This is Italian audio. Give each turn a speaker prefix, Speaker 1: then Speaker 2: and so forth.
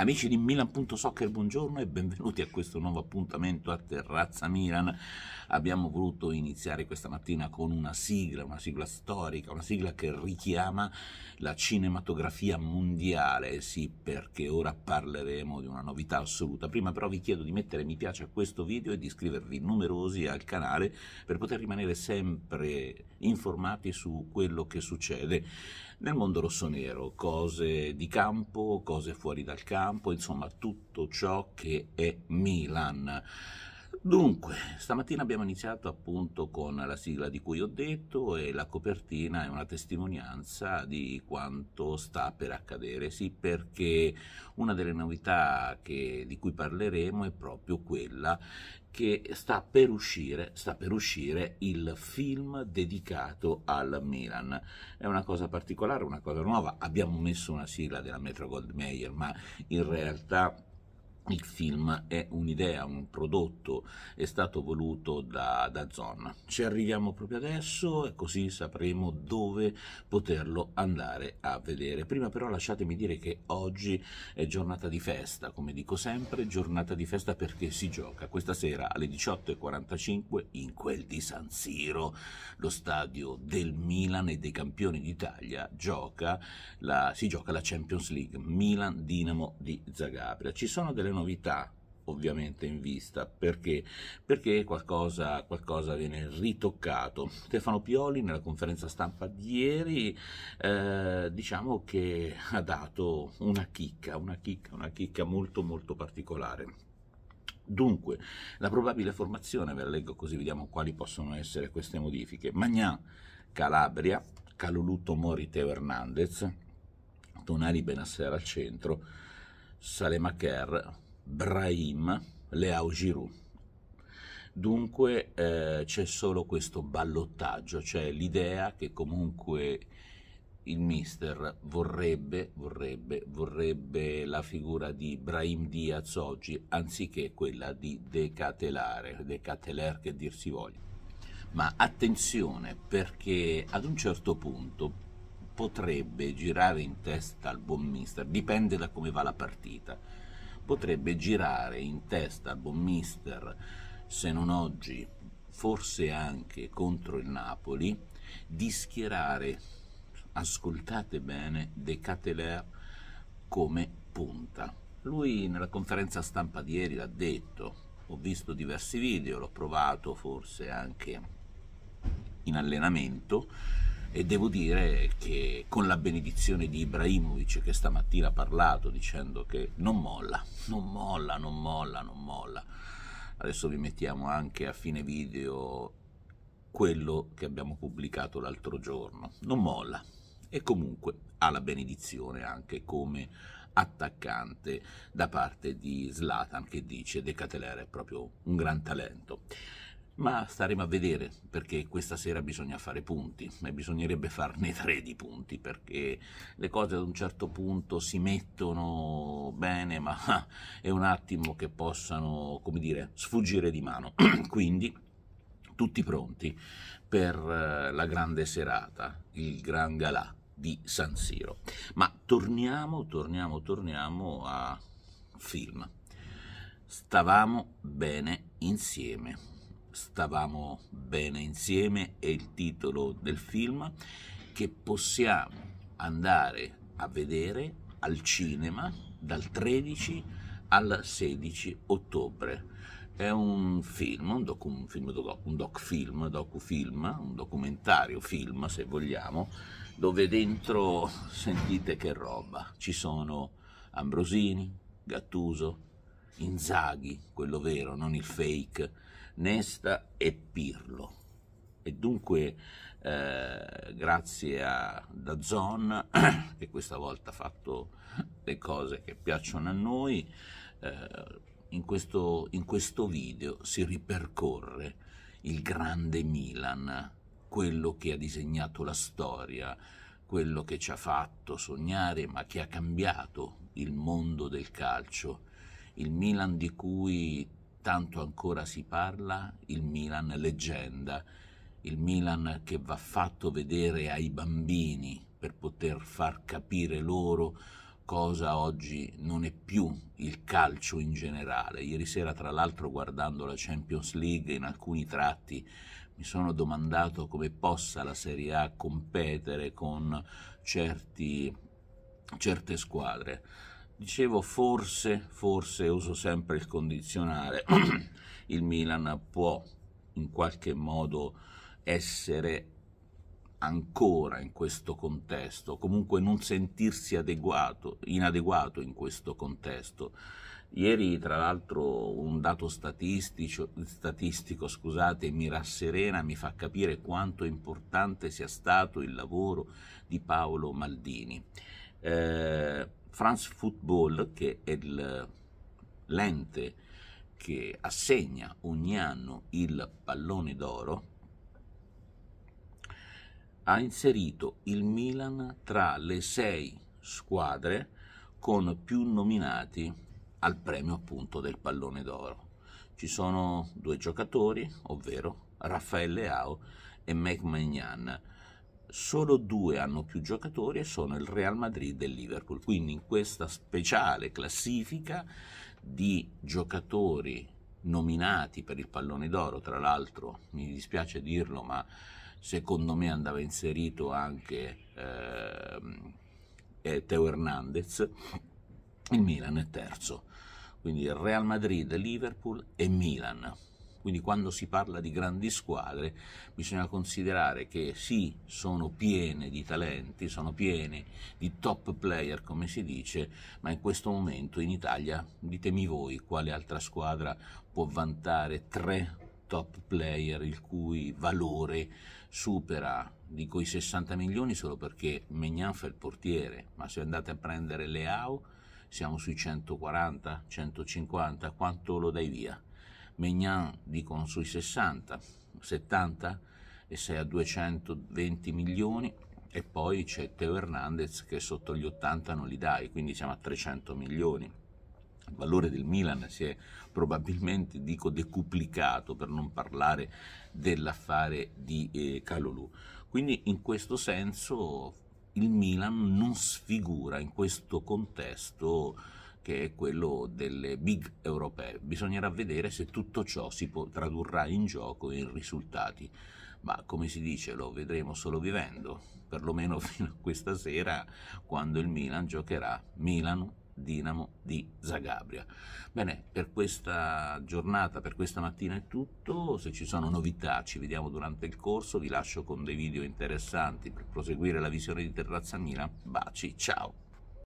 Speaker 1: Amici di Milan.soccer, buongiorno e benvenuti a questo nuovo appuntamento a Terrazza Milan. Abbiamo voluto iniziare questa mattina con una sigla, una sigla storica, una sigla che richiama la cinematografia mondiale, sì, perché ora parleremo di una novità assoluta. Prima però vi chiedo di mettere mi piace a questo video e di iscrivervi numerosi al canale per poter rimanere sempre informati su quello che succede nel mondo rossonero, cose di campo, cose fuori dal campo, insomma tutto ciò che è Milan. Dunque, stamattina abbiamo iniziato appunto con la sigla di cui ho detto e la copertina è una testimonianza di quanto sta per accadere. Sì, perché una delle novità che, di cui parleremo è proprio quella che sta per uscire, sta per uscire il film dedicato al Milan. È una cosa particolare, una cosa nuova. Abbiamo messo una sigla della Metro Goldmeyer, ma in realtà il film è un'idea, un prodotto, è stato voluto da, da Zon. Ci arriviamo proprio adesso e così sapremo dove poterlo andare a vedere. Prima però lasciatemi dire che oggi è giornata di festa, come dico sempre, giornata di festa perché si gioca questa sera alle 18.45 in quel di San Siro, lo stadio del Milan e dei campioni d'Italia, gioca la, si gioca la Champions League Milan-Dinamo di Zagabria. Ci sono delle novità ovviamente in vista perché, perché qualcosa, qualcosa, viene ritoccato Stefano Pioli nella conferenza stampa di ieri eh, diciamo che ha dato una chicca una chicca una chicca molto molto particolare Dunque, la probabile formazione, ve la leggo così vediamo quali possono essere queste modifiche. Magnan, Calabria, Caloluto, Moriteo Hernandez, Tonali Benassera al centro, Salemacher, Brahim Leao Giroud. Dunque eh, c'è solo questo ballottaggio, cioè l'idea che comunque il mister vorrebbe, vorrebbe, vorrebbe la figura di Brahim Diaz oggi anziché quella di Decatelare, Decateler che dir si voglia. Ma attenzione perché ad un certo punto potrebbe girare in testa al buon mister, dipende da come va la partita potrebbe girare in testa a Bommister, se non oggi, forse anche contro il Napoli, di schierare, ascoltate bene, De Cateler come punta. Lui nella conferenza stampa di ieri l'ha detto, ho visto diversi video, l'ho provato forse anche in allenamento, e devo dire che con la benedizione di Ibrahimovic che stamattina ha parlato dicendo che non molla, non molla, non molla, non molla. Adesso vi mettiamo anche a fine video quello che abbiamo pubblicato l'altro giorno. Non molla e comunque ha la benedizione anche come attaccante da parte di Zlatan che dice De Catelera è proprio un gran talento ma staremo a vedere perché questa sera bisogna fare punti e bisognerebbe farne tre di punti perché le cose ad un certo punto si mettono bene ma è un attimo che possano come dire sfuggire di mano quindi tutti pronti per eh, la grande serata il gran galà di San Siro ma torniamo torniamo torniamo a film stavamo bene insieme stavamo bene insieme è il titolo del film che possiamo andare a vedere al cinema dal 13 al 16 ottobre. È un film, un, docu, un, film, un doc-film, docufilm, un documentario film se vogliamo, dove dentro sentite che roba. Ci sono Ambrosini, Gattuso, Inzaghi, quello vero, non il fake, Nesta e Pirlo. E dunque, eh, grazie a Dazon, che questa volta ha fatto le cose che piacciono a noi, eh, in, questo, in questo video si ripercorre il grande Milan, quello che ha disegnato la storia, quello che ci ha fatto sognare, ma che ha cambiato il mondo del calcio. Il Milan di cui tanto ancora si parla, il Milan leggenda, il Milan che va fatto vedere ai bambini per poter far capire loro cosa oggi non è più il calcio in generale. Ieri sera, tra l'altro, guardando la Champions League, in alcuni tratti mi sono domandato come possa la Serie A competere con certi, certe squadre. Dicevo forse, forse uso sempre il condizionale, il Milan può in qualche modo essere ancora in questo contesto, comunque non sentirsi adeguato, inadeguato in questo contesto. Ieri, tra l'altro, un dato statistico, statistico scusate, mi rasserena, mi fa capire quanto importante sia stato il lavoro di Paolo Maldini eh, France Football, che è il, l'ente che assegna ogni anno il pallone d'oro, ha inserito il Milan tra le sei squadre con più nominati al premio appunto del pallone d'oro. Ci sono due giocatori, ovvero Raffaele Leao e Mike Magnan solo due hanno più giocatori e sono il Real Madrid e il Liverpool. Quindi in questa speciale classifica di giocatori nominati per il pallone d'oro, tra l'altro mi dispiace dirlo, ma secondo me andava inserito anche ehm, eh, Teo Hernandez, il Milan è terzo. Quindi Real Madrid, Liverpool e Milan. Quindi quando si parla di grandi squadre bisogna considerare che sì, sono piene di talenti, sono piene di top player come si dice, ma in questo momento in Italia ditemi voi quale altra squadra può vantare tre top player il cui valore supera dico i 60 milioni solo perché Megnan fa il portiere, ma se andate a prendere Leao siamo sui 140, 150, quanto lo dai via? Mignan dicono sui 60, 70 e sei a 220 milioni e poi c'è Teo Hernandez che sotto gli 80 non li dai, quindi siamo a 300 milioni. Il valore del Milan si è probabilmente, dico, decuplicato per non parlare dell'affare di eh, Calolù. Quindi in questo senso il Milan non sfigura in questo contesto che è quello delle big europee. Bisognerà vedere se tutto ciò si tradurrà in gioco e in risultati, ma come si dice lo vedremo solo vivendo, perlomeno fino a questa sera quando il Milan giocherà Milano Dinamo di Zagabria. Bene, per questa giornata, per questa mattina è tutto, se ci sono novità ci vediamo durante il corso, vi lascio con dei video interessanti per proseguire la visione di Terrazza Mila, baci, ciao!